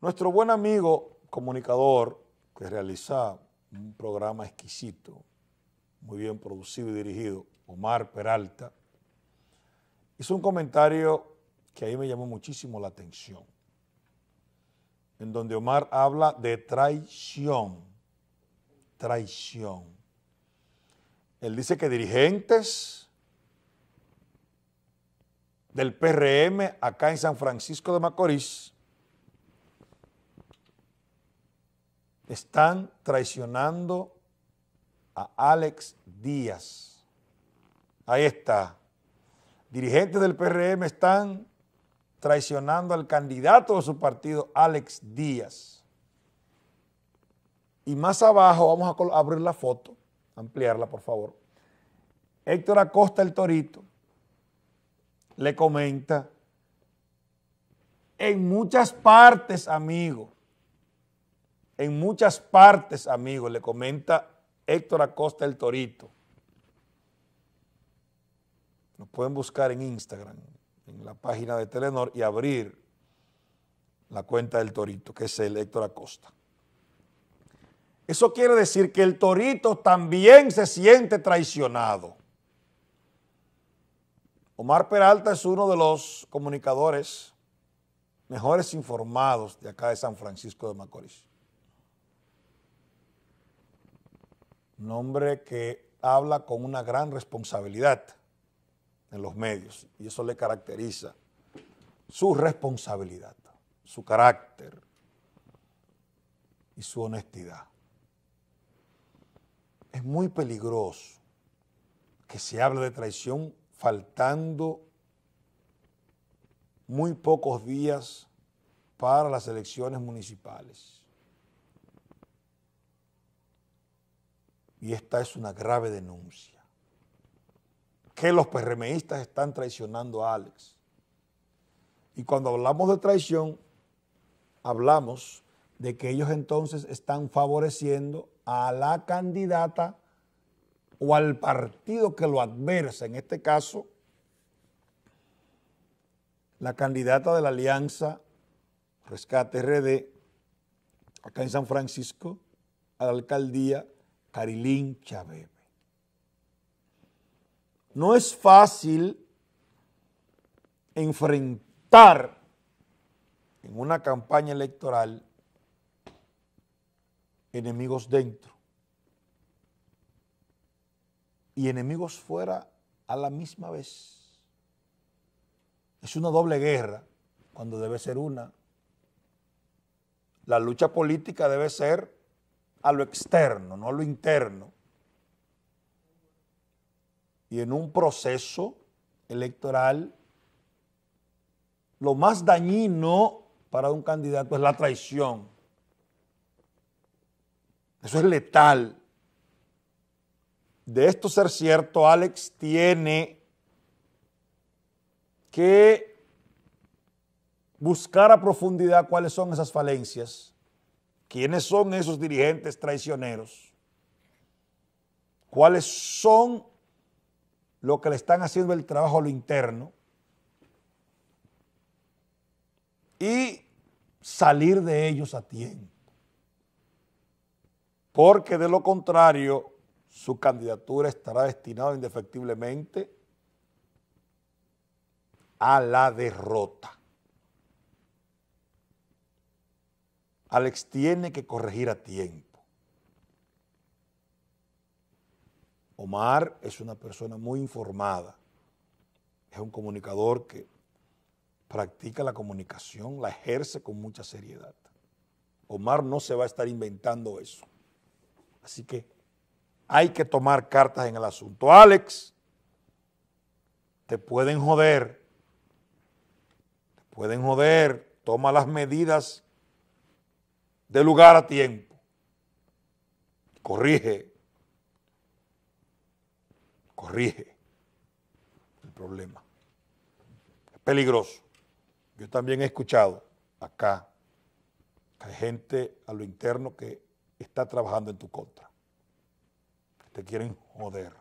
Nuestro buen amigo comunicador, que realiza un programa exquisito, muy bien producido y dirigido, Omar Peralta, hizo un comentario que ahí me llamó muchísimo la atención, en donde Omar habla de traición, traición. Él dice que dirigentes del PRM acá en San Francisco de Macorís están traicionando a Alex Díaz. Ahí está. Dirigentes del PRM están traicionando al candidato de su partido, Alex Díaz. Y más abajo, vamos a abrir la foto, ampliarla por favor. Héctor Acosta el Torito le comenta, en muchas partes, amigo, en muchas partes, amigos, le comenta Héctor Acosta el Torito. Nos pueden buscar en Instagram, en la página de Telenor y abrir la cuenta del Torito, que es el Héctor Acosta. Eso quiere decir que el Torito también se siente traicionado. Omar Peralta es uno de los comunicadores mejores informados de acá de San Francisco de Macorís. un hombre que habla con una gran responsabilidad en los medios y eso le caracteriza su responsabilidad, su carácter y su honestidad. Es muy peligroso que se hable de traición faltando muy pocos días para las elecciones municipales. Y esta es una grave denuncia. Que los PRMistas están traicionando a Alex. Y cuando hablamos de traición, hablamos de que ellos entonces están favoreciendo a la candidata o al partido que lo adversa, en este caso, la candidata de la Alianza Rescate RD, acá en San Francisco, a la alcaldía Carilín Chabebe. No es fácil enfrentar en una campaña electoral enemigos dentro y enemigos fuera a la misma vez. Es una doble guerra cuando debe ser una. La lucha política debe ser a lo externo, no a lo interno. Y en un proceso electoral, lo más dañino para un candidato es la traición. Eso es letal. De esto ser cierto, Alex tiene que buscar a profundidad cuáles son esas falencias ¿Quiénes son esos dirigentes traicioneros? ¿Cuáles son los que le están haciendo el trabajo a lo interno? Y salir de ellos a tiempo. Porque de lo contrario, su candidatura estará destinada indefectiblemente a la derrota. Alex tiene que corregir a tiempo. Omar es una persona muy informada. Es un comunicador que practica la comunicación, la ejerce con mucha seriedad. Omar no se va a estar inventando eso. Así que hay que tomar cartas en el asunto. Alex, te pueden joder, te pueden joder, toma las medidas de lugar a tiempo. Corrige, corrige el problema. Es peligroso. Yo también he escuchado acá que hay gente a lo interno que está trabajando en tu contra. te quieren joder.